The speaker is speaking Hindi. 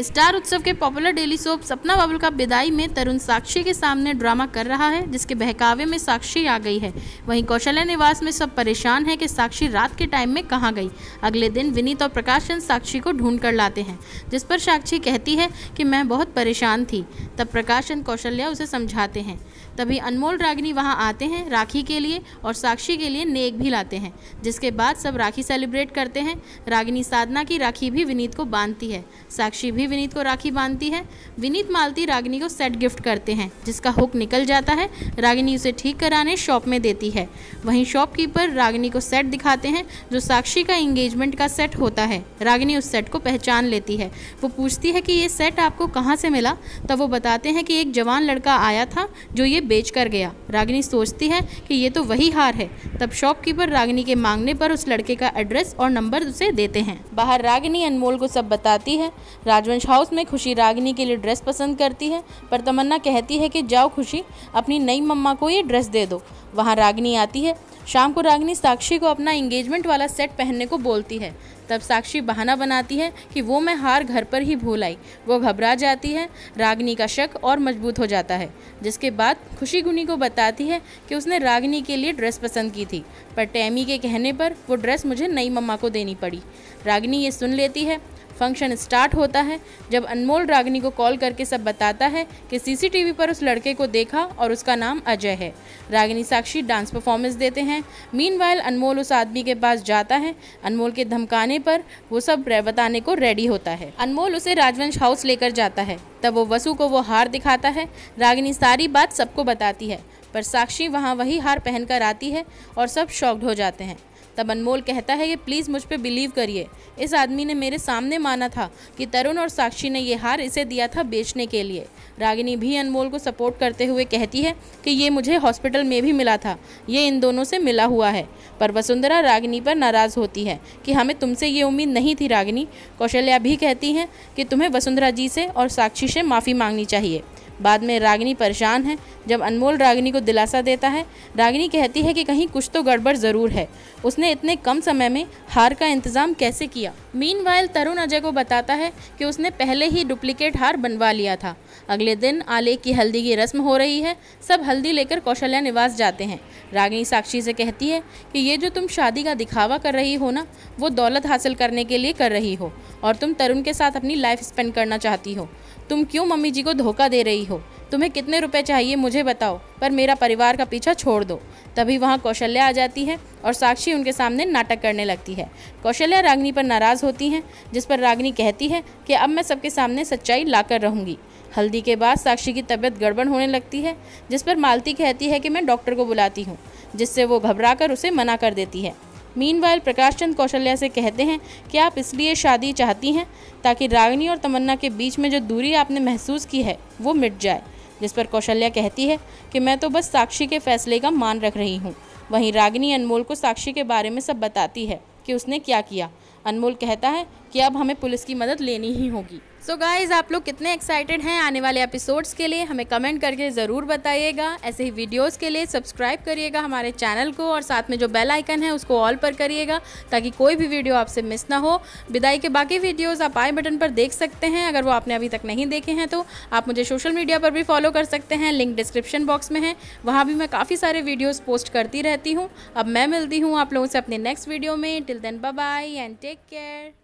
स्टार उत्सव के पॉपुलर डेली सोप सपना बबुल का विदाई में तरुण साक्षी के सामने ड्रामा कर रहा है जिसके बहकावे में साक्षी आ गई है वहीं कौशल्या निवास में सब परेशान है कि साक्षी रात के टाइम में कहाँ गई अगले दिन विनीत और प्रकाश चंद साक्षी को ढूंढ कर लाते हैं जिस पर साक्षी कहती है कि मैं बहुत परेशान थी तब प्रकाश चंद कौशल्या उसे समझाते हैं तभी अनमोल रागिनी वहाँ आते हैं राखी के लिए और साक्षी के लिए नेक भी लाते हैं जिसके बाद सब राखी सेलिब्रेट करते हैं रागिनी साधना की राखी भी विनीत को बांधती है साक्षी भी भी विनीत को राखी बांधती है विनीत मालती रागिनी को सेट गिफ्ट करते हैं जिसका हुक निकल जाता है रागिनी उसे ठीक कराने शॉप में देती है वहीं शॉपकीपर रागिनी को सेट दिखाते हैं जो साक्षी का इंगेजमेंट का सेट होता है रागिनी उस सेट को पहचान लेती है वो पूछती है कि ये सेट आपको कहाँ से मिला तब वो बताते हैं कि एक जवान लड़का आया था जो ये बेच कर गया रागिनी सोचती है कि ये तो वही हार है तब शॉपकीपर रागिनी के मांगने पर उस लड़के का एड्रेस और नंबर उसे देते हैं बाहर रागिनी अनमोल को सब बताती है राजवंश हस्बैंड हाउस में खुशी रागिनी के लिए ड्रेस पसंद करती है पर तमन्ना कहती है कि जाओ खुशी अपनी नई मम्मा को ये ड्रेस दे दो वहाँ रागिनी आती है शाम को रागिनी साक्षी को अपना इंगेजमेंट वाला सेट पहनने को बोलती है तब साक्षी बहाना बनाती है कि वो मैं हार घर पर ही भूल आई वो घबरा जाती है रागनी का शक और मजबूत हो जाता है जिसके बाद खुशी गुनी को बताती है कि उसने रागनी के लिए ड्रेस पसंद की थी पर टैमी के कहने पर वो ड्रेस मुझे नई मम्मा को देनी पड़ी रागिनी ये सुन लेती है फंक्शन स्टार्ट होता है जब अनमोल रागनी को कॉल करके सब बताता है कि सीसीटीवी पर उस लड़के को देखा और उसका नाम अजय है रागिनी साक्षी डांस परफॉर्मेंस देते हैं मीन अनमोल उस आदमी के पास जाता है अनमोल के धमकाने पर वो सब बताने को रेडी होता है अनमोल उसे राजवंश हाउस लेकर जाता है तब वो वसु को वो हार दिखाता है रागिनी सारी बात सबको बताती है पर साक्षी वहाँ वही हार पहनकर आती है और सब शॉक्ड हो जाते हैं तब अनमोल कहता है कि प्लीज़ मुझ पर बिलीव करिए इस आदमी ने मेरे सामने माना था कि तरुण और साक्षी ने यह हार इसे दिया था बेचने के लिए रागिनी भी अनमोल को सपोर्ट करते हुए कहती है कि ये मुझे हॉस्पिटल में भी मिला था ये इन दोनों से मिला हुआ है पर वसुंधरा रागिनी पर नाराज़ होती है कि हमें तुमसे ये उम्मीद नहीं थी रागिनी कौशल्या भी कहती हैं कि तुम्हें वसुंधरा जी से और साक्षी से माफ़ी मांगनी चाहिए बाद में रागिनी परेशान है जब अनमोल रागिनी को दिलासा देता है रागिनी कहती है कि कहीं कुछ तो गड़बड़ ज़रूर है उसने इतने कम समय में हार का इंतज़ाम कैसे किया मीन तरुण अजय को बताता है कि उसने पहले ही डुप्लीकेट हार बनवा लिया था अगले दिन आले की हल्दी की रस्म हो रही है सब हल्दी लेकर कौशल्या निवास जाते हैं रागिनी साक्षी से कहती है कि ये जो तुम शादी का दिखावा कर रही हो ना वो दौलत हासिल करने के लिए कर रही हो और तुम तरुण के साथ अपनी लाइफ स्पेंड करना चाहती हो तुम क्यों मम्मी जी को धोखा दे रही हो तुम्हें कितने रुपए चाहिए मुझे बताओ पर मेरा परिवार का पीछा छोड़ दो तभी वहाँ कौशल्या आ जाती है और साक्षी उनके सामने नाटक करने लगती है कौशल्या रागिनी पर नाराज़ होती हैं जिस पर रागिनी कहती है कि अब मैं सबके सामने सच्चाई लाकर रहूँगी हल्दी के बाद साक्षी की तबीयत गड़बड़ होने लगती है जिस पर मालती कहती है कि मैं डॉक्टर को बुलाती हूँ जिससे वो घबरा कर उसे मना कर देती है मीन वायल प्रकाश चंद कौशल्या से कहते हैं कि आप इसलिए शादी चाहती हैं ताकि रागिनी और तमन्ना के बीच में जो दूरी आपने महसूस की है वो मिट जाए जिस पर कौशल्या कहती है कि मैं तो बस साक्षी के फैसले का मान रख रही हूँ वहीं रागिनी अनमोल को साक्षी के बारे में सब बताती है कि उसने क्या किया अनमोल कहता है कि अब हमें पुलिस की मदद लेनी ही होगी सो so गाइज आप लोग कितने एक्साइटेड हैं आने वाले एपिसोड्स के लिए हमें कमेंट करके ज़रूर बताइएगा ऐसे ही वीडियोस के लिए सब्सक्राइब करिएगा हमारे चैनल को और साथ में जो बेल आइकन है उसको ऑल पर करिएगा ताकि कोई भी वीडियो आपसे मिस ना हो विदाई के बाकी वीडियोस आप आई बटन पर देख सकते हैं अगर वो आपने अभी तक नहीं देखे हैं तो आप मुझे सोशल मीडिया पर भी फॉलो कर सकते हैं लिंक डिस्क्रिप्शन बॉक्स में है वहाँ भी मैं काफ़ी सारे वीडियोज़ पोस्ट करती रहती हूँ अब मैं मिलती हूँ आप लोगों से अपने नेक्स्ट वीडियो में till then bye and take care